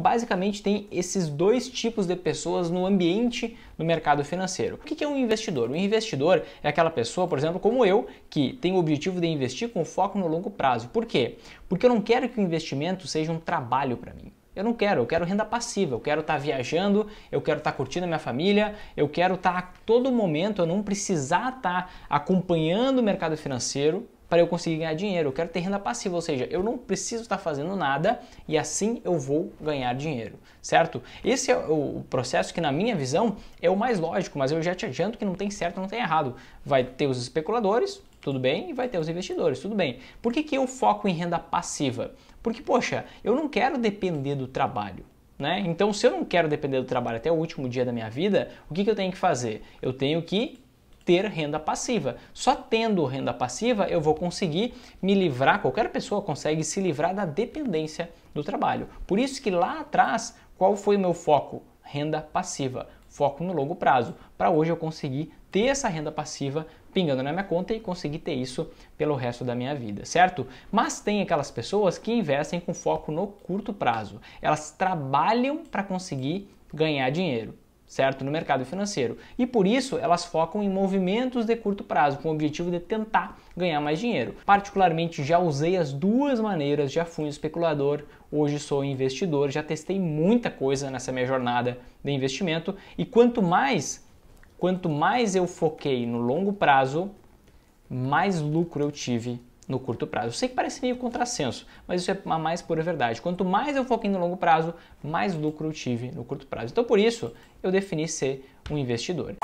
Basicamente, tem esses dois tipos de pessoas no ambiente do mercado financeiro. O que é um investidor? Um investidor é aquela pessoa, por exemplo, como eu, que tem o objetivo de investir com foco no longo prazo. Por quê? Porque eu não quero que o investimento seja um trabalho para mim. Eu não quero, eu quero renda passiva, eu quero estar tá viajando, eu quero estar tá curtindo a minha família, eu quero estar tá, a todo momento, eu não precisar estar tá acompanhando o mercado financeiro, para eu conseguir ganhar dinheiro. Eu quero ter renda passiva, ou seja, eu não preciso estar tá fazendo nada e assim eu vou ganhar dinheiro, certo? Esse é o processo que, na minha visão, é o mais lógico, mas eu já te adianto que não tem certo, não tem errado. Vai ter os especuladores, tudo bem, e vai ter os investidores, tudo bem. Por que, que eu foco em renda passiva? Porque, poxa, eu não quero depender do trabalho. Né? Então, se eu não quero depender do trabalho até o último dia da minha vida, o que, que eu tenho que fazer? Eu tenho que ter renda passiva. Só tendo renda passiva eu vou conseguir me livrar, qualquer pessoa consegue se livrar da dependência do trabalho. Por isso que lá atrás, qual foi o meu foco? Renda passiva, foco no longo prazo. Para hoje eu conseguir ter essa renda passiva pingando na minha conta e conseguir ter isso pelo resto da minha vida, certo? Mas tem aquelas pessoas que investem com foco no curto prazo. Elas trabalham para conseguir ganhar dinheiro certo? No mercado financeiro. E por isso elas focam em movimentos de curto prazo, com o objetivo de tentar ganhar mais dinheiro. Particularmente já usei as duas maneiras, já fui um especulador, hoje sou investidor, já testei muita coisa nessa minha jornada de investimento e quanto mais quanto mais eu foquei no longo prazo, mais lucro eu tive no curto prazo. Eu sei que parece meio contrassenso, mas isso é a mais pura verdade. Quanto mais eu foquei no longo prazo, mais lucro eu tive no curto prazo. Então, por isso, eu defini ser um investidor.